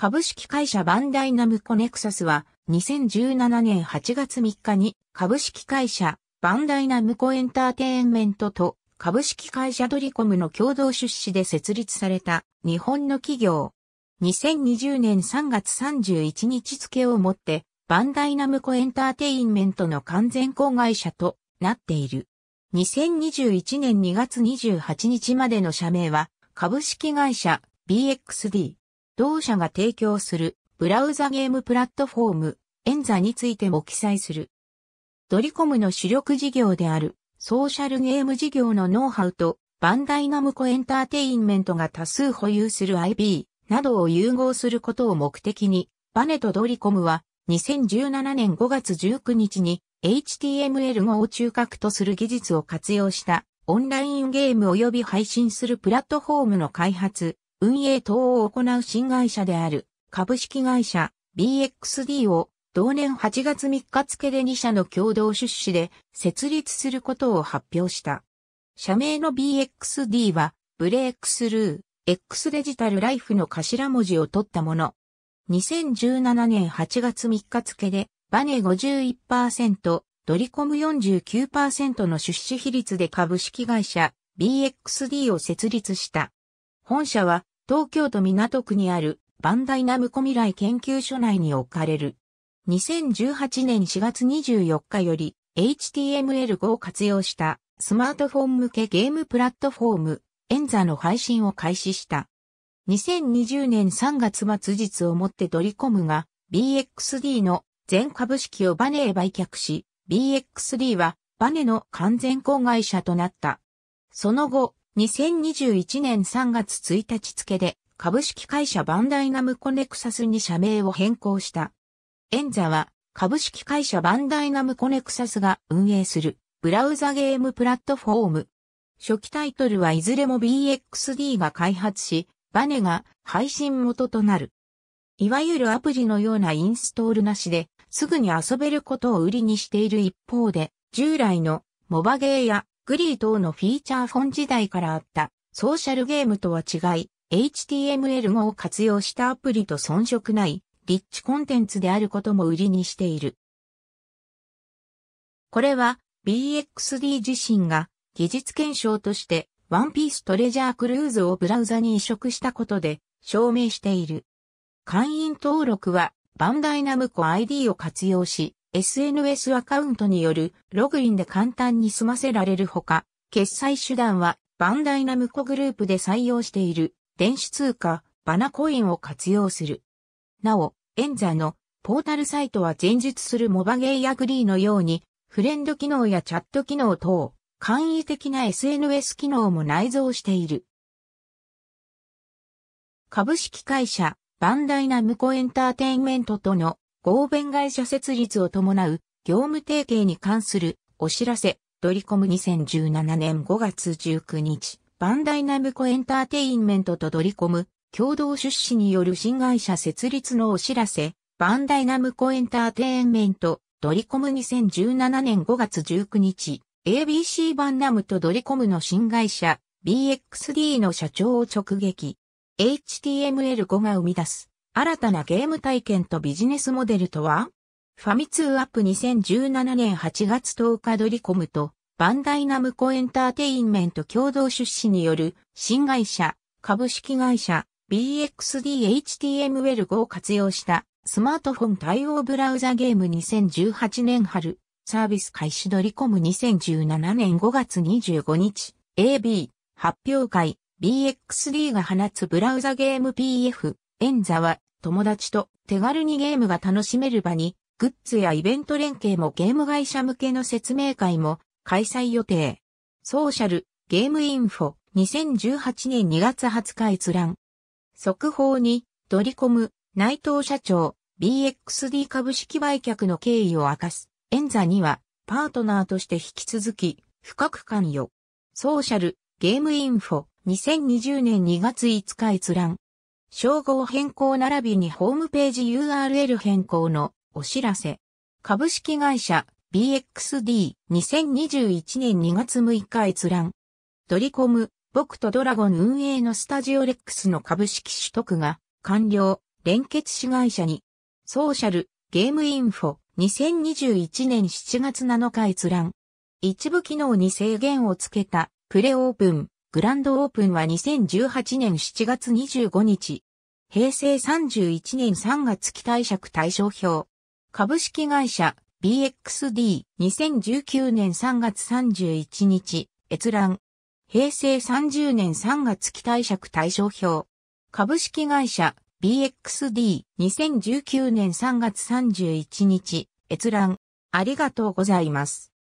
株式会社バンダイナムコネクサスは2017年8月3日に株式会社バンダイナムコエンターテインメントと株式会社ドリコムの共同出資で設立された日本の企業。2020年3月31日付をもってバンダイナムコエンターテインメントの完全子会社となっている。2021年2月28日までの社名は株式会社 BXD 同社が提供するブラウザゲームプラットフォーム、エンザについても記載する。ドリコムの主力事業であるソーシャルゲーム事業のノウハウとバンダイナムコエンターテインメントが多数保有する IB などを融合することを目的に、バネとドリコムは2017年5月19日に HTML5 を中核とする技術を活用したオンラインゲーム及び配信するプラットフォームの開発、運営等を行う新会社である株式会社 BXD を同年8月3日付で2社の共同出資で設立することを発表した。社名の BXD はブレイクスルー、X デジタルライフの頭文字を取ったもの。2017年8月3日付でバネ51%、ドリコム49%の出資比率で株式会社 BXD を設立した。本社は東京都港区にあるバンダイナムコ未来研究所内に置かれる。2018年4月24日より HTML5 を活用したスマートフォン向けゲームプラットフォームエンザの配信を開始した。2020年3月末日をもってドリコムが BXD の全株式をバネへ売却し、BXD はバネの完全子会社となった。その後、2021年3月1日付で株式会社バンダイナムコネクサスに社名を変更した。エンザは株式会社バンダイナムコネクサスが運営するブラウザゲームプラットフォーム。初期タイトルはいずれも BXD が開発し、バネが配信元となる。いわゆるアプリのようなインストールなしで、すぐに遊べることを売りにしている一方で、従来のモバゲーやグリー等のフィーチャーフォン時代からあったソーシャルゲームとは違い、HTML5 を活用したアプリと遜色ないリッチコンテンツであることも売りにしている。これは BXD 自身が技術検証としてワンピーストレジャークルーズをブラウザに移植したことで証明している。会員登録はバンダイナムコ ID を活用し、SNS アカウントによるログインで簡単に済ませられるほか、決済手段はバンダイナムコグループで採用している電子通貨バナコインを活用する。なお、エンザのポータルサイトは前述するモバゲイアグリーのようにフレンド機能やチャット機能等、簡易的な SNS 機能も内蔵している。株式会社バンダイナムコエンターテインメントとの合弁会社設立を伴う業務提携に関するお知らせ、ドリコム2017年5月19日、バンダイナムコエンターテインメントとドリコム共同出資による新会社設立のお知らせ、バンダイナムコエンターテインメント、ドリコム2017年5月19日、ABC バンナムとドリコムの新会社、BXD の社長を直撃。HTML5 が生み出す新たなゲーム体験とビジネスモデルとはファミツーアップ2017年8月10日ドリコムとバンダイナムコエンターテインメント共同出資による新会社、株式会社 b x d h t m l 5を活用したスマートフォン対応ブラウザゲーム2018年春サービス開始ドリコム2017年5月25日 AB 発表会 BXD が放つブラウザゲーム PF エンザは友達と手軽にゲームが楽しめる場に、グッズやイベント連携もゲーム会社向けの説明会も開催予定。ソーシャルゲームインフォ2018年2月20日閲覧。速報にドリコム内藤社長 BXD 株式売却の経緯を明かす。エンザにはパートナーとして引き続き深く関与。ソーシャルゲームインフォ2020年2月5日閲覧。称号変更並びにホームページ URL 変更のお知らせ。株式会社 BXD2021 年2月6日閲覧。ドリコム、僕とドラゴン運営のスタジオレックスの株式取得が完了、連結子会社に。ソーシャル、ゲームインフォ、2021年7月7日閲覧。一部機能に制限をつけた、プレオープン、グランドオープンは2018年7月25日、平成31年3月期貸借対照表、株式会社 BXD2019 年3月31日、閲覧、平成30年3月期貸借対照表、株式会社 BXD2019 年3月31日、閲覧、ありがとうございます。